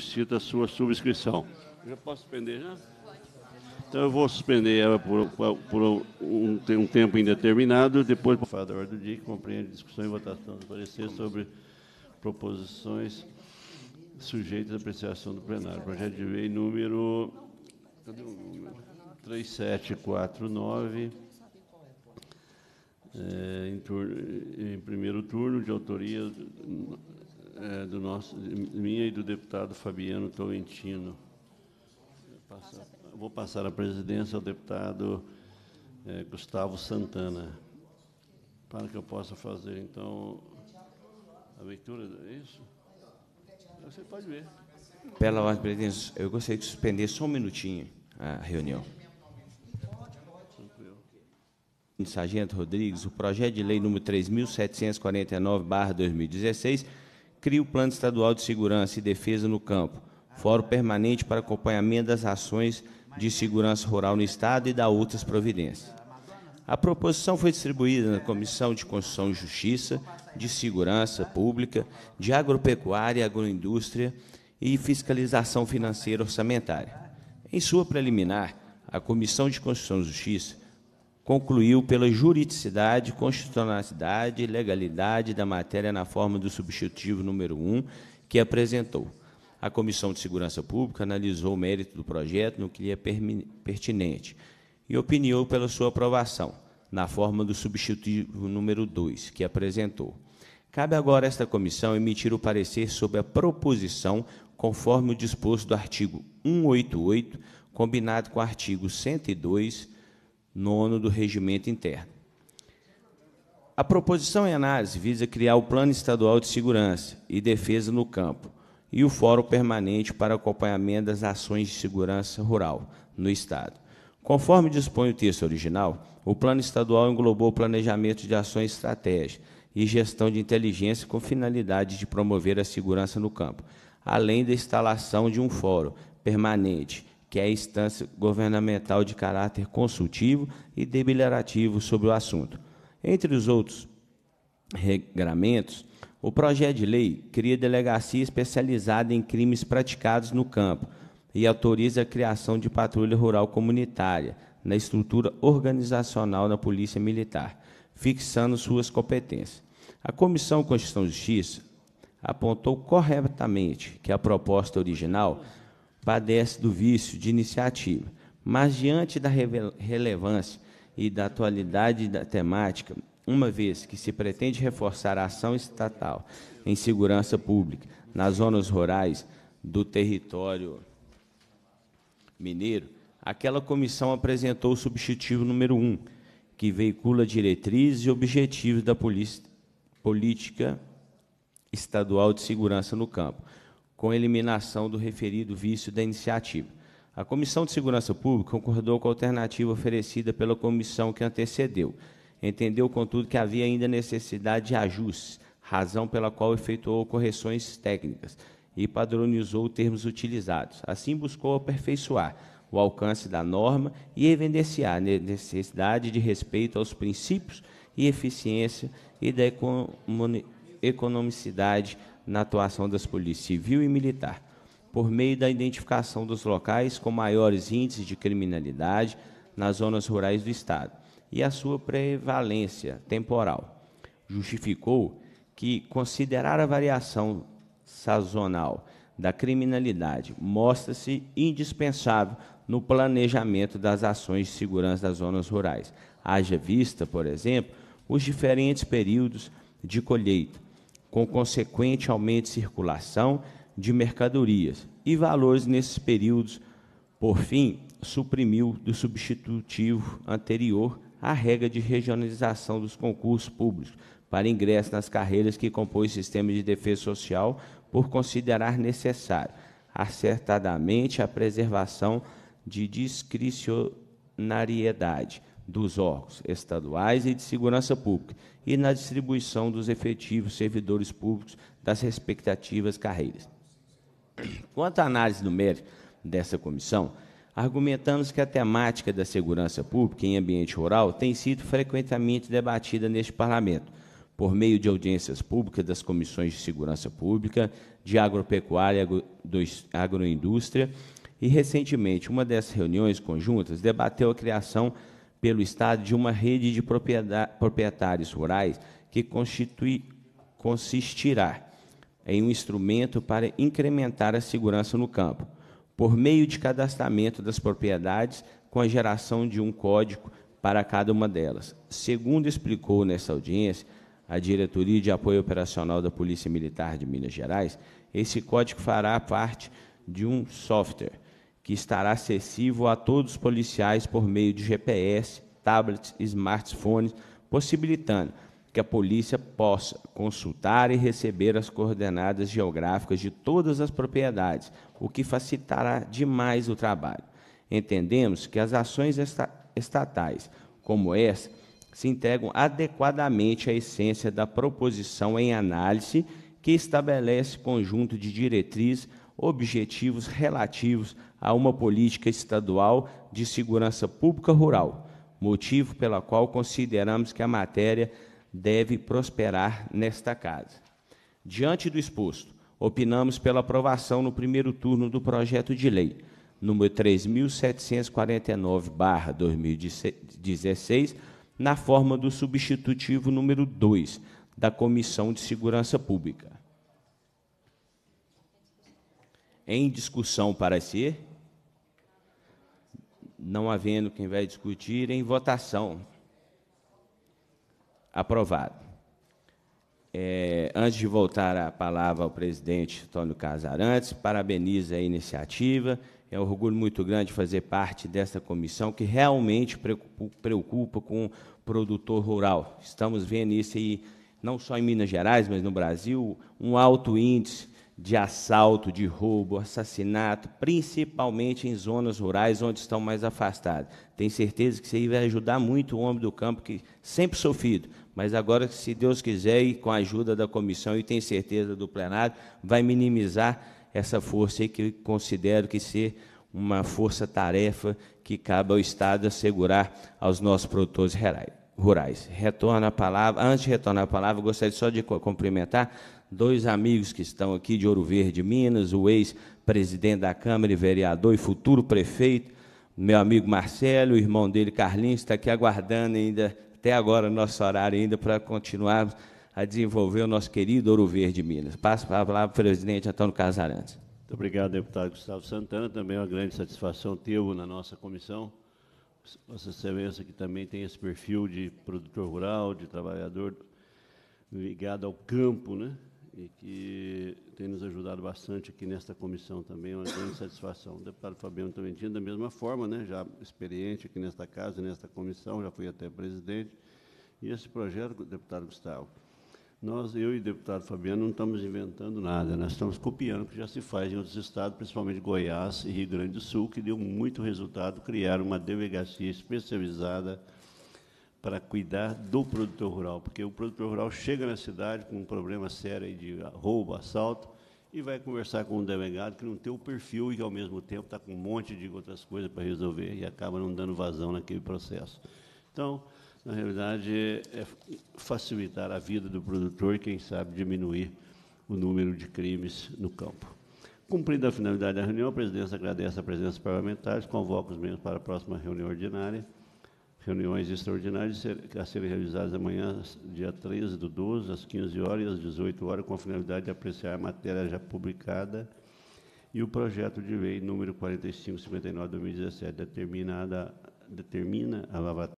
solicita a sua subscrição. Já posso suspender já? Então eu vou suspender ela por, por um, um, tempo indeterminado, depois para a ordem do dia que compreende discussão e votação do parecer sobre proposições sujeitas à apreciação do plenário. Projeto de lei número, número? 3749, é, em, turno, em primeiro turno, de autoria é, do nosso, minha e do deputado Fabiano Tolentino. Passa, vou passar a presidência ao deputado é, Gustavo Santana, para que eu possa fazer, então, a leitura, é isso? Você pode ver. Pela ordem, presidente, eu gostaria de suspender só um minutinho a reunião. Sargento Rodrigues, o projeto de lei número 3.749, 2016, cria o Plano Estadual de Segurança e Defesa no Campo, fórum permanente para acompanhamento das ações de segurança rural no Estado e da outras providências. A proposição foi distribuída na Comissão de Constituição e Justiça, de Segurança Pública, de Agropecuária, e Agroindústria e Fiscalização Financeira Orçamentária. Em sua preliminar, a Comissão de Constituição e Justiça concluiu pela juridicidade, constitucionalidade e legalidade da matéria na forma do substitutivo número 1 que apresentou. A Comissão de Segurança Pública analisou o mérito do projeto no que lhe é pertinente e opiniou pela sua aprovação, na forma do substitutivo número 2 que apresentou. Cabe agora a esta comissão emitir o parecer sobre a proposição conforme o disposto do artigo 188, combinado com o artigo 102 nono do Regimento Interno. A proposição em análise visa criar o Plano Estadual de Segurança e Defesa no Campo e o Fórum Permanente para acompanhamento das ações de segurança rural no Estado. Conforme dispõe o texto original, o Plano Estadual englobou o planejamento de ações estratégicas e gestão de inteligência com finalidade de promover a segurança no campo, além da instalação de um fórum permanente que é a instância governamental de caráter consultivo e deliberativo sobre o assunto. Entre os outros regramentos, o projeto de lei cria delegacia especializada em crimes praticados no campo e autoriza a criação de patrulha rural comunitária na estrutura organizacional da Polícia Militar, fixando suas competências. A Comissão Constituição e Justiça apontou corretamente que a proposta original padece do vício de iniciativa. Mas, diante da relevância e da atualidade da temática, uma vez que se pretende reforçar a ação estatal em segurança pública nas zonas rurais do território mineiro, aquela comissão apresentou o substitutivo número 1, que veicula diretrizes e objetivos da política estadual de segurança no campo, com eliminação do referido vício da iniciativa. A Comissão de Segurança Pública concordou com a alternativa oferecida pela comissão que antecedeu. Entendeu, contudo, que havia ainda necessidade de ajustes, razão pela qual efetuou correções técnicas e padronizou termos utilizados. Assim, buscou aperfeiçoar o alcance da norma e evidenciar a necessidade de respeito aos princípios e eficiência e da economicidade na atuação das polícias civil e militar, por meio da identificação dos locais com maiores índices de criminalidade nas zonas rurais do Estado e a sua prevalência temporal. Justificou que considerar a variação sazonal da criminalidade mostra-se indispensável no planejamento das ações de segurança das zonas rurais. Haja vista, por exemplo, os diferentes períodos de colheita, com consequente aumento de circulação de mercadorias e valores nesses períodos. Por fim, suprimiu do substitutivo anterior a regra de regionalização dos concursos públicos para ingresso nas carreiras que compõem o sistema de defesa social, por considerar necessário, acertadamente, a preservação de discricionariedade dos órgãos estaduais e de segurança pública e na distribuição dos efetivos servidores públicos das respectivas carreiras. Quanto à análise do mérito dessa comissão, argumentamos que a temática da segurança pública em ambiente rural tem sido frequentemente debatida neste Parlamento, por meio de audiências públicas das comissões de segurança pública, de agropecuária e agroindústria, e recentemente uma dessas reuniões conjuntas debateu a criação de pelo Estado de uma rede de proprietários rurais que constitui, consistirá em um instrumento para incrementar a segurança no campo, por meio de cadastramento das propriedades com a geração de um código para cada uma delas. Segundo explicou nessa audiência a Diretoria de Apoio Operacional da Polícia Militar de Minas Gerais, esse código fará parte de um software que estará acessível a todos os policiais por meio de GPS, tablets e smartphones, possibilitando que a polícia possa consultar e receber as coordenadas geográficas de todas as propriedades, o que facilitará demais o trabalho. Entendemos que as ações estatais, como essa, se integram adequadamente à essência da proposição em análise, que estabelece conjunto de diretrizes objetivos relativos a uma política estadual de segurança pública rural, motivo pela qual consideramos que a matéria deve prosperar nesta casa. Diante do exposto, opinamos pela aprovação no primeiro turno do projeto de lei número 3749/2016, na forma do substitutivo número 2 da Comissão de Segurança Pública em discussão para ser, não havendo quem vai discutir, em votação. Aprovado. É, antes de voltar a palavra ao presidente Antônio Casarantes, parabeniza a iniciativa. É um orgulho muito grande fazer parte desta comissão que realmente preocupa, preocupa com o produtor rural. Estamos vendo isso aí, não só em Minas Gerais, mas no Brasil, um alto índice de assalto, de roubo, assassinato, principalmente em zonas rurais onde estão mais afastados. Tenho certeza que isso aí vai ajudar muito o homem do campo que sempre sofrido, mas agora, se Deus quiser e com a ajuda da comissão e tenho certeza do plenário, vai minimizar essa força aí que eu considero que ser uma força-tarefa que cabe ao Estado assegurar aos nossos produtores rurais rurais. Retorno a palavra, antes de retornar a palavra, gostaria só de cumprimentar dois amigos que estão aqui de Ouro Verde, Minas, o ex-presidente da Câmara e vereador e futuro prefeito, meu amigo Marcelo, o irmão dele Carlinhos, está aqui aguardando ainda, até agora, nosso horário ainda, para continuarmos a desenvolver o nosso querido Ouro Verde, Minas. Passo a palavra para o presidente Antônio Casarantes. Muito obrigado, deputado Gustavo Santana. Também é uma grande satisfação tê-lo na nossa comissão Vossa Excelência, que também tem esse perfil de produtor rural, de trabalhador ligado ao campo, né? e que tem nos ajudado bastante aqui nesta comissão também, uma grande satisfação. O deputado Fabiano tinha, da mesma forma, né, já experiente aqui nesta casa, nesta comissão, já fui até presidente. E esse projeto, deputado Gustavo, nós, eu e o deputado Fabiano, não estamos inventando nada, nós estamos copiando o que já se faz em outros estados, principalmente Goiás e Rio Grande do Sul, que deu muito resultado criar uma delegacia especializada para cuidar do produtor rural, porque o produtor rural chega na cidade com um problema sério de roubo, assalto, e vai conversar com um delegado que não tem o perfil e, ao mesmo tempo, está com um monte de outras coisas para resolver e acaba não dando vazão naquele processo. Então, na realidade, é facilitar a vida do produtor e, quem sabe, diminuir o número de crimes no campo. Cumprida a finalidade da reunião, a presidência agradece a presença dos parlamentares, convoca os membros para a próxima reunião ordinária. Reuniões extraordinárias a serem realizadas amanhã, dia 13 do 12, às 15 horas e às 18 horas, com a finalidade de apreciar a matéria já publicada e o projeto de lei número 4559-2017, determinada, determina a lavatória.